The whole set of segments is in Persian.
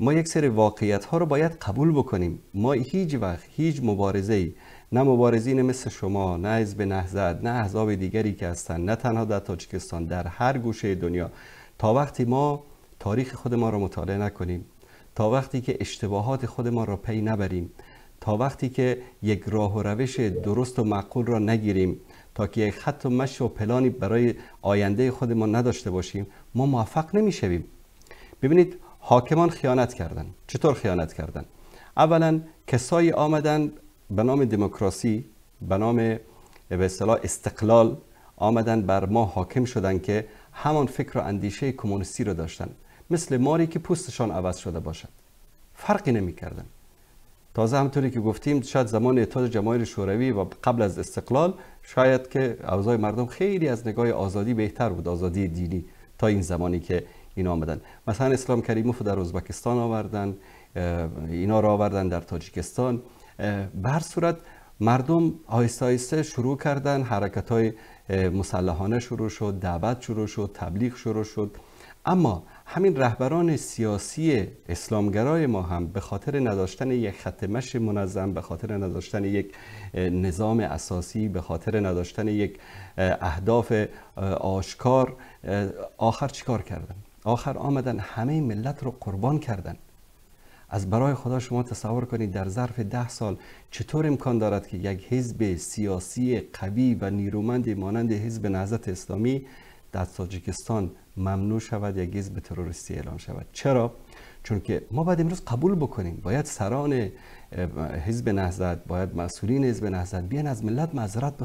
ما یک سری واقعیت ها رو باید قبول بکنیم ما هیچ وقت هیچ مبارزه ای نه مبارزین مثل شما نه حزب نهضت نه احزاب دیگری که هستند نه تنها در تاجیکستان در هر گوشه دنیا تا وقتی ما تاریخ خود ما را مطالعه نکنیم تا وقتی که اشتباهات خود ما را پی نبریم تا وقتی که یک راه و روش درست و معقول را نگیریم تا که یک خط و مش و پلانی برای آینده خود ما نداشته باشیم ما موفق نمیشویم ببینید حاکمان خیانت کردن چطور خیانت کردن اولا کسایی آمدن به نام دموکراسی به نام به استقلال آمدن بر ما حاکم شدن که همان فکر و اندیشه کمونیستی رو داشتن مثل ماری که پوستشان عوض شده باشد فرقی نمیکردن تازه همطوری که گفتیم شاید زمان اتحاد جماهیر شوروی و قبل از استقلال شاید که اوضاع مردم خیلی از نگاه آزادی بهتر بود آزادی دینی تا این زمانی که اینا آمدن مثلا اسلام کریموف در ازبکستان آوردن اینا را آوردن در تاجیکستان بر صورت مردم آهسته شروع کردن حرکت های مسلحانه شروع شد دعوت شروع شد تبلیغ شروع شد اما همین رهبران سیاسی اسلامگرای ما هم به خاطر نداشتن یک خط منظم به خاطر نداشتن یک نظام اساسی به خاطر نداشتن یک اهداف آشکار آخر چیکار کردند؟ آخر آمدن همه ملت رو قربان کردن از برای خدا شما تصور کنید در ظرف ده سال چطور امکان دارد که یک حزب سیاسی قوی و نیرومندی مانند حزب نهضت اسلامی در تاجیکستان ممنوع شود یک حزب تروریستی اعلام شود چرا چون که ما باید امروز قبول بکنیم باید سران حزب نهضت باید مسئولین حزب نهضت بیان از ملت معذرت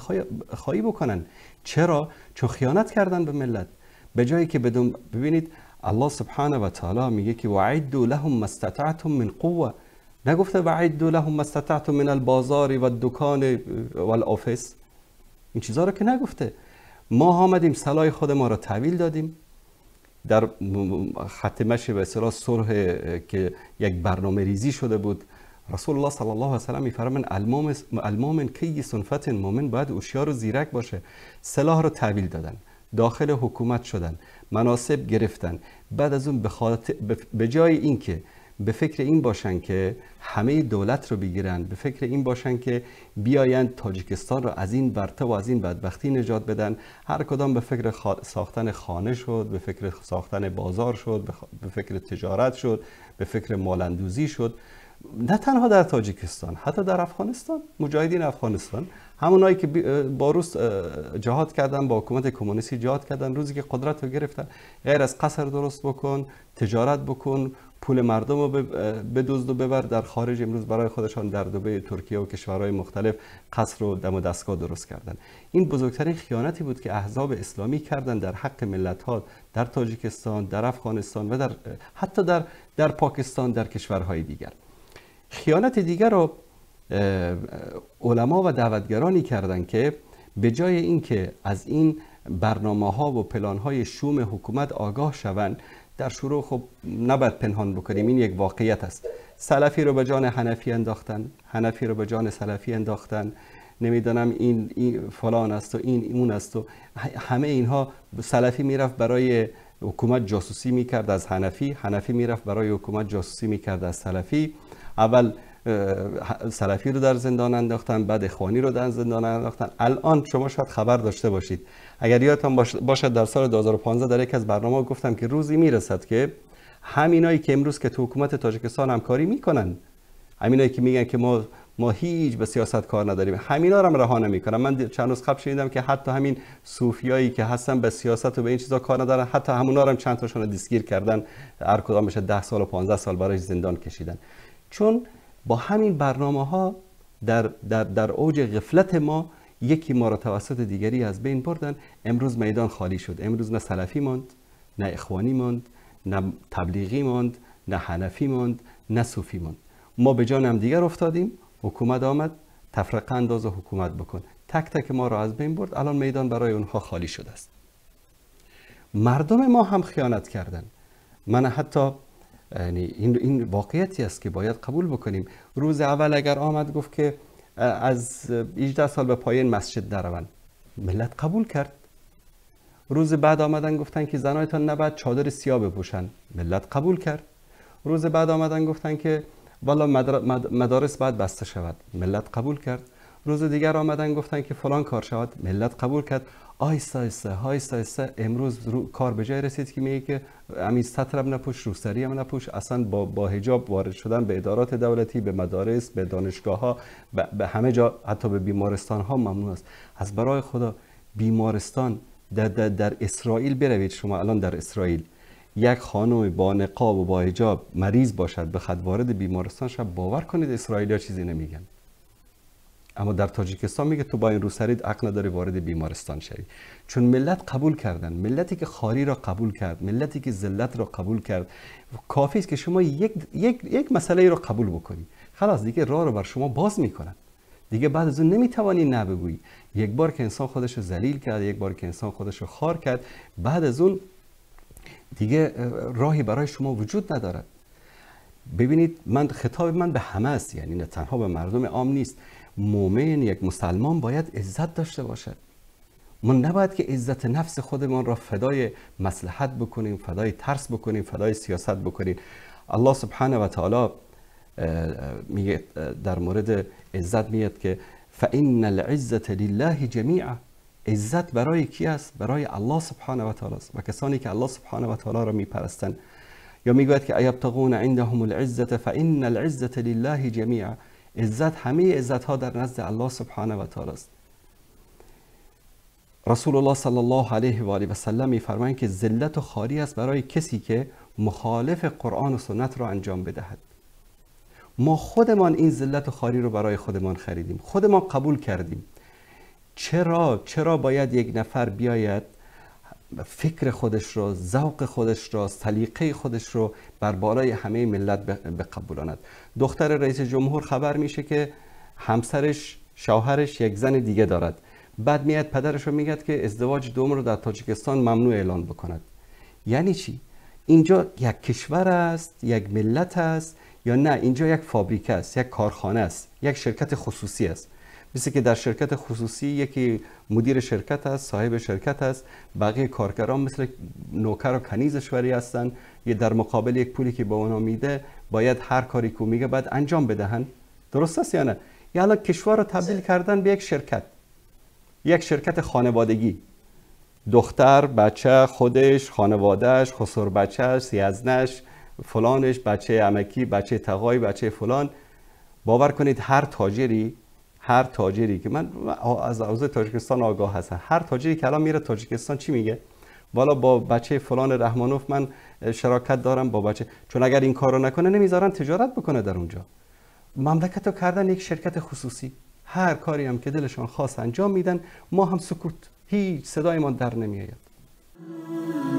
خواهی بکنن چرا چون خیانت کردن به ملت به جایی که بدون ببینید الله سبحانه و تعالی میگه که وعد لهم ما استطعتم من قوه نگفته وعد لهم ما استطعتم من البازار و دکان و الافس این چیزا رو که نگفته ما آمدیم صلاح خود ما را تحویل دادیم در ختمش به اصطلاح صلح که یک برنامه ریزی شده بود رسول الله صلی الله علیه و سلم میفرمان المؤمن کی سنفت مومن باید هوشیار و زیرک باشه سلاح رو تحویل دادن داخل حکومت شدن مناسب گرفتن بعد از اون به, جای اینکه به فکر این باشن که همه دولت رو بگیرن به فکر این باشن که بیاین تاجیکستان رو از این برته و از این بدبختی نجات بدن هر کدام به فکر ساختن خانه شد به فکر ساختن بازار شد به, به فکر تجارت شد به فکر مالندوزی شد نه تنها در تاجیکستان حتی در افغانستان مجاهدین افغانستان همونایی که با روس جهاد کردن با حکومت کمونیستی جهاد کردن روزی که قدرت رو گرفتن غیر از قصر درست بکن تجارت بکن پول مردم رو بدزد و ببر در خارج امروز برای خودشان در دبی ترکیه و کشورهای مختلف قصر و دم و دستگاه درست کردن این بزرگترین خیانتی بود که احزاب اسلامی کردن در حق ملت ها در تاجیکستان در افغانستان و در حتی در در پاکستان در کشورهای دیگر خیانت دیگر رو علما و دعوتگرانی کردند که به جای اینکه از این برنامه ها و پلان های شوم حکومت آگاه شوند در شروع خب نباید پنهان بکنیم این یک واقعیت است سلفی رو به جان حنفی انداختن حنفی رو به جان سلفی انداختن نمیدانم این, این فلان است و این اون است و همه اینها سلفی میرفت برای حکومت جاسوسی میکرد از حنفی حنفی میرفت برای حکومت جاسوسی میکرد از سلفی اول سلفی رو در زندان انداختن بعد اخوانی رو در زندان انداختن الان شما شاید خبر داشته باشید اگر یادتان باشد در سال 2015 در یک از برنامه گفتم که روزی میرسد که همینایی که امروز که تو حکومت هم همکاری میکنن همینایی که میگن که ما ما هیچ به سیاست کار نداریم همینا رو هم رها نمیکنم من چند روز قبل شنیدم که حتی همین صوفیایی که هستن به سیاست و به این چیزا کار ندارن حتی همونا رو هم چند تاشون رو دیسگیر کردن هر کدومش 10 سال و 15 سال برای زندان کشیدن چون با همین برنامه ها در, در, در اوج غفلت ما یکی ما را توسط دیگری از بین بردن امروز میدان خالی شد امروز نه سلفی ماند نه اخوانی ماند نه تبلیغی ماند نه حنفی ماند نه صوفی ماند ما به هم دیگر افتادیم حکومت آمد تفرقه انداز و حکومت بکن تک تک ما را از بین برد الان میدان برای اونها خالی شده است مردم ما هم خیانت کردن من حتی یعنی این این واقعیتی است که باید قبول بکنیم روز اول اگر آمد گفت که از 18 سال به پایین مسجد درون ملت قبول کرد روز بعد آمدن گفتن که زنایتان نباید چادر سیاه بپوشن ملت قبول کرد روز بعد آمدن گفتن که والا مدارس باید بسته شود ملت قبول کرد روز دیگر آمدن گفتن که فلان کار شود ملت قبول کرد آهسته آهسته های سایسه. امروز رو کار به جای رسید که میگه که همین سطر نپوش روسری هم نپوش اصلا با, با هجاب وارد شدن به ادارات دولتی به مدارس به دانشگاه ها به همه جا حتی به بیمارستان ها ممنوع است از برای خدا بیمارستان در, در, اسرائیل بروید شما الان در اسرائیل یک خانم با نقاب و با حجاب مریض باشد به خط وارد بیمارستان شب باور کنید ها چیزی نمیگن اما در تاجیکستان میگه تو با این روسرید حق نداری وارد بیمارستان شوی چون ملت قبول کردن ملتی که خاری را قبول کرد ملتی که ذلت را قبول کرد کافی است که شما یک یک یک مسئله را قبول بکنی خلاص دیگه راه را بر شما باز میکنن دیگه بعد از اون نمیتوانی نه یک بار که انسان خودش رو ذلیل کرد یک بار که انسان خودش رو خار کرد بعد از اون دیگه راهی برای شما وجود ندارد ببینید من خطاب من به همه است یعنی نه تنها به مردم عام نیست مومن یک مسلمان باید عزت داشته باشد ما نباید که عزت نفس خودمان را فدای مسلحت بکنیم فدای ترس بکنیم فدای سیاست بکنیم الله سبحانه و تعالی میگه در مورد عزت میاد که فان العزت لله جمیعا عزت برای کی است برای الله سبحانه و تعالی است و کسانی که الله سبحانه و تعالی را میپرستند یا میگوید که ایبتغون عندهم العزه فان العزه لله جميعا عزت همه عزت ها در نزد الله سبحانه و تعالی است رسول الله صلی الله علیه و آله و سلم میفرمایند که ذلت و خاری است برای کسی که مخالف قرآن و سنت را انجام بدهد ما خودمان این ذلت و خاری رو برای خودمان خریدیم خودمان قبول کردیم چرا چرا باید یک نفر بیاید فکر خودش رو ذوق خودش رو سلیقه خودش رو بر بالای همه ملت بقبولاند دختر رئیس جمهور خبر میشه که همسرش شوهرش یک زن دیگه دارد بعد میاد پدرش رو میگد که ازدواج دوم رو در تاجیکستان ممنوع اعلان بکند یعنی چی اینجا یک کشور است یک ملت است یا نه اینجا یک فابریکه است یک کارخانه است یک شرکت خصوصی است مثل که در شرکت خصوصی یکی مدیر شرکت است صاحب شرکت است بقیه کارگران مثل نوکر و کنیزشوری هستند یه در مقابل یک پولی که به اونا میده باید هر کاری که میگه باید انجام بدهن درست است یا نه یا یعنی الان کشور رو تبدیل کردن به یک شرکت یک شرکت خانوادگی دختر بچه خودش خانوادهش خسر بچهش سیزنش فلانش بچه عمکی بچه تقای بچه فلان باور کنید هر تاجری هر تاجری که من از اوضاع تاجیکستان آگاه هستم هر تاجری که الان میره تاجیکستان چی میگه والا با بچه فلان رحمانوف من شراکت دارم با بچه چون اگر این کارو نکنه نمیذارن تجارت بکنه در اونجا مملکت رو کردن یک شرکت خصوصی هر کاری هم که دلشان خاص انجام میدن ما هم سکوت هیچ صدایمان در نمیآید